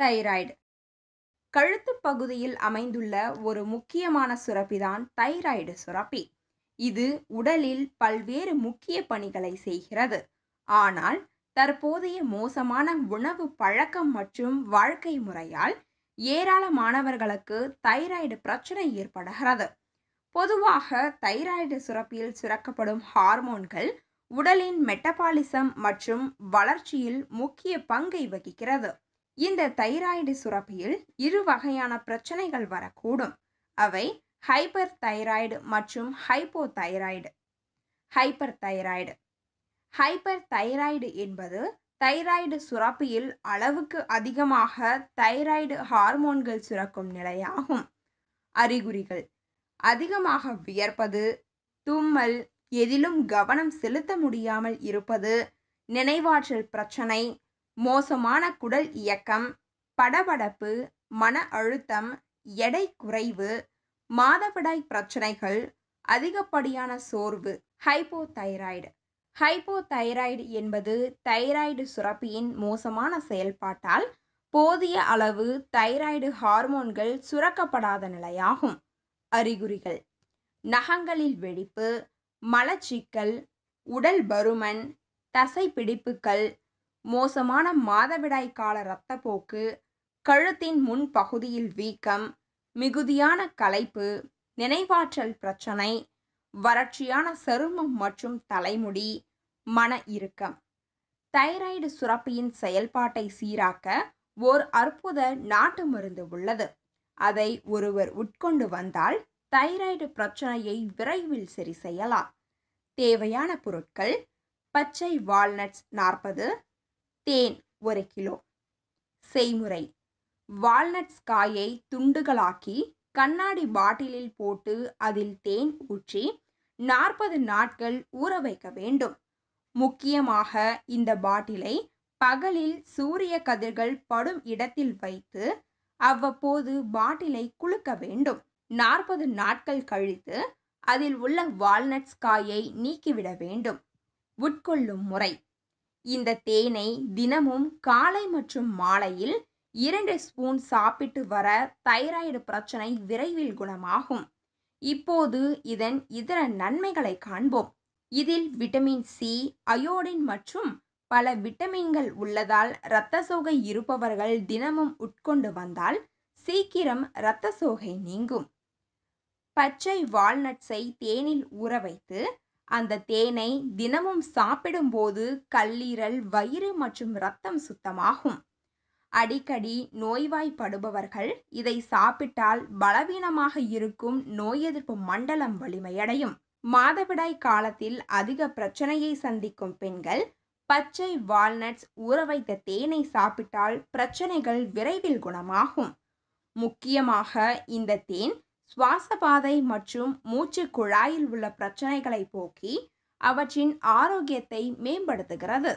thyroid கழுத்து பகுதியில் அமைந்துள்ள ஒரு முக்கியமான சுரப்பிதான் தைராய்டு சுரப்பி இது உடலில் பல்வேறு முக்கிய பணிகளை செய்கிறது ஆனால் தற்போதைய மோசமான உணவு பழக்கம் மற்றும் வாழ்க்கை முறையால் ஏராளமானவர்களுக்கு தைராய்டு பிரச்சனை ஏற்படுகிறது பொதுவாக தைராய்டு சுரப்பியில் சுரக்கப்படும் ஹார்மோன்கள் உடலின் மெட்டபாலிசம் மற்றும் வளர்ச்சியில் முக்கிய பங்கை வகிக்கிறது இந்த தைராய்டு சுரப்பியில் இரு வகையான பிரச்சனைகள் வரக்கூடும் அவை ஹைப்பர் தைராய்டு மற்றும் hypothyroid hyperthyroid hyperthyroid என்பது தைராய்டு சுரப்பியில் அளவுக்கு அதிகமாக தைராய்டு ஹார்மோன்கள் சுரக்கும் நிலையாகும் அறிகுறிகள் அதிகமாக வியர்ப்பது தும்மல் எதிலும் கவனம் செலுத்த முடியாமல் இருப்பது நினைவாற்றல் பிரச்சனை மோசமான குடல் இயக்கம் படபடப்பு மன அழுத்தம் எடை குறைவு மாதவிடாய் பிரச்சனைகள் அதிகப்படியான சோர்வு ஹைப்போதைராய்டு ஹைப்போதைராய்டு என்பது தைராய்டு சுரப்பியின் மோசமான செயல்பாட்டால் போதிய அளவு தைராய்டு ஹார்மோன்கள் சுரக்கப்படாத நிலையாகும் அறிகுறிகள் நகங்களில் வெடிப்பு மலச்சிக்கல் உடல் பருமன் தசை பிடிப்புகள் மோசமான மாதவிடாய் கால இரத்தப்போக்கு கழுத்தின் முன் பகுதியில் வீக்கம் மிகுதியான களைப்பு நினைவாற்றல் பிரச்சனை வறட்சியான சருமம் மற்றும் தலைமுடி மன இறுக்கம் தைராய்டு சுரப்பியின் செயல்பாட்டை சீராக்க ஓர் அற்புத நாட்டு மருந்து உள்ளது அதை ஒருவர் உட்கொண்டு வந்தால் தைராய்டு பிரச்சனையை விரைவில் சரி செய்யலாம் தேவையான பொருட்கள் பச்சை வால்நட்ஸ் நாற்பது தேன் ஒரு கிலோ செய்முறை வால்நட்ஸ் காயை துண்டுகளாக்கி கண்ணாடி பாட்டிலில் போட்டு அதில் தேன் ஊற்றி நாற்பது நாட்கள் ஊற வைக்க வேண்டும் முக்கியமாக இந்த பாட்டிலை பகலில் சூரிய கதிர்கள் படும் இடத்தில் வைத்து அவ்வப்போது பாட்டிலை குலுக்க வேண்டும் நாற்பது நாட்கள் கழித்து அதில் உள்ள வால்நட்ஸ் காயை நீக்கிவிட வேண்டும் உட்கொள்ளும் முறை இந்த தேனை தினமும் காலை மற்றும் மாலையில் இரண்டு ஸ்பூன் சாப்பிட்டு வர தைராய்டு பிரச்சனை விரைவில் குணமாகும் இப்போது இதன் இதர நன்மைகளை காண்போம் இதில் விட்டமின் சி அயோடின் மற்றும் பல விட்டமின்கள் உள்ளதால் இரத்த சோகை இருப்பவர்கள் தினமும் உட்கொண்டு வந்தால் சீக்கிரம் இரத்த சோகை நீங்கும் பச்சை வால்நட்ஸை தேனில் ஊற வைத்து அந்த தேனை தினமும் சாப்பிடும்போது கல்லீரல் வயிறு மற்றும் ரத்தம் சுத்தமாகும் அடிக்கடி நோய்வாய்ப்படுபவர்கள் இதை சாப்பிட்டால் பலவீனமாக இருக்கும் நோய் எதிர்ப்பு மண்டலம் வலிமையடையும் மாதவிடாய் காலத்தில் அதிக பிரச்சனையை சந்திக்கும் பெண்கள் பச்சை வால்நட்ஸ் ஊற வைத்த தேனை சாப்பிட்டால் பிரச்சனைகள் விரைவில் குணமாகும் முக்கியமாக இந்த தேன் சுவாசபாதை மற்றும் மூச்சு குழாயில் உள்ள பிரச்சனைகளை போக்கி அவற்றின் ஆரோக்கியத்தை மேம்படுத்துகிறது